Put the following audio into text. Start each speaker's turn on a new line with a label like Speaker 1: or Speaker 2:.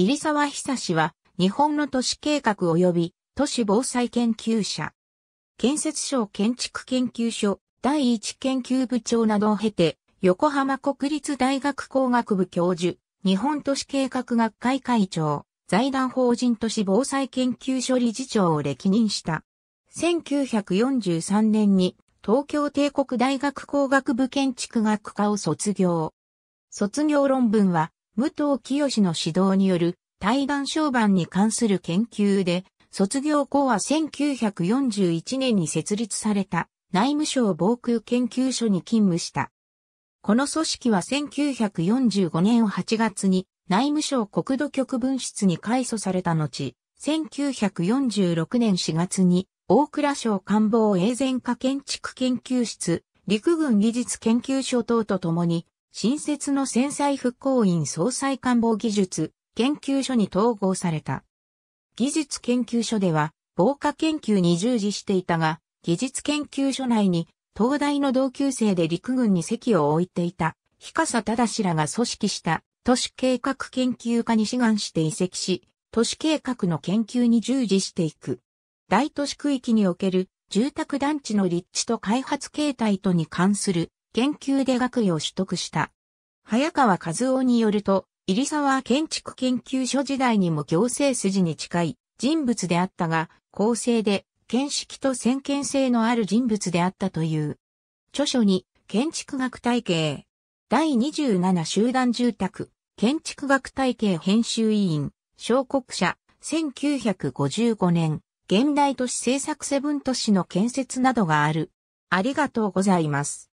Speaker 1: 入沢久志は、日本の都市計画及び都市防災研究者。建設省建築研究所第一研究部長などを経て、横浜国立大学工学部教授、日本都市計画学会会長、財団法人都市防災研究所理事長を歴任した。1943年に東京帝国大学工学部建築学科を卒業。卒業論文は武藤清の指導による対岸商売に関する研究で、卒業後は1941年に設立された内務省防空研究所に勤務した。この組織は1945年8月に内務省国土局分室に改組された後、1946年4月に大倉省官房衛前科建築研究室、陸軍技術研究所等とともに新設の戦災復興院総裁官房技術研究所に統合された。技術研究所では、防火研究に従事していたが、技術研究所内に、東大の同級生で陸軍に席を置いていた、日笠忠らが組織した都市計画研究科に志願して移籍し、都市計画の研究に従事していく。大都市区域における住宅団地の立地と開発形態とに関する研究で学位を取得した。早川和夫によると、入沢建築研究所時代にも行政筋に近い人物であったが、公正で、見識と先見性のある人物であったという。著書に、建築学体系、第27集団住宅、建築学体系編集委員、小国社、1955年、現代都市政策セブン都市の建設などがある。ありがとうございます。